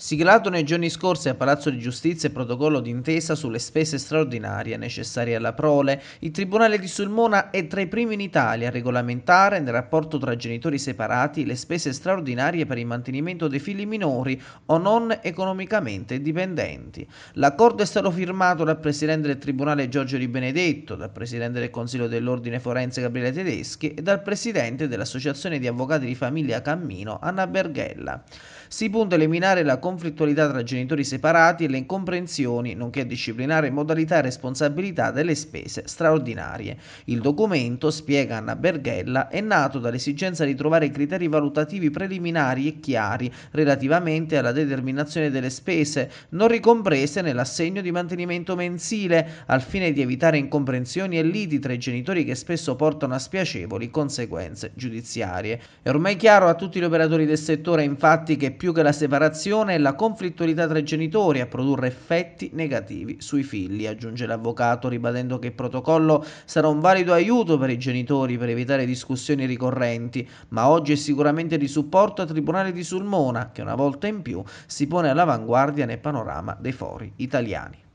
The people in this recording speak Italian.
Siglato nei giorni scorsi a Palazzo di Giustizia il protocollo d'intesa sulle spese straordinarie necessarie alla prole, il Tribunale di Sulmona è tra i primi in Italia a regolamentare nel rapporto tra genitori separati le spese straordinarie per il mantenimento dei figli minori o non economicamente dipendenti. L'accordo è stato firmato dal Presidente del Tribunale Giorgio Di Benedetto, dal Presidente del Consiglio dell'Ordine Forense Gabriele Tedeschi e dal Presidente dell'Associazione di Avvocati di Famiglia Cammino Anna Berghella. Si punta a eliminare la conflittualità tra genitori separati e le incomprensioni, nonché a disciplinare modalità e responsabilità delle spese straordinarie. Il documento, spiega Anna Berghella, è nato dall'esigenza di trovare criteri valutativi preliminari e chiari relativamente alla determinazione delle spese non ricomprese nell'assegno di mantenimento mensile, al fine di evitare incomprensioni e liti tra i genitori che spesso portano a spiacevoli conseguenze giudiziarie. È ormai chiaro a tutti gli operatori del settore infatti che più che la separazione la conflittualità tra i genitori a produrre effetti negativi sui figli, aggiunge l'avvocato, ribadendo che il protocollo sarà un valido aiuto per i genitori per evitare discussioni ricorrenti, ma oggi è sicuramente di supporto al Tribunale di Sulmona, che una volta in più si pone all'avanguardia nel panorama dei fori italiani.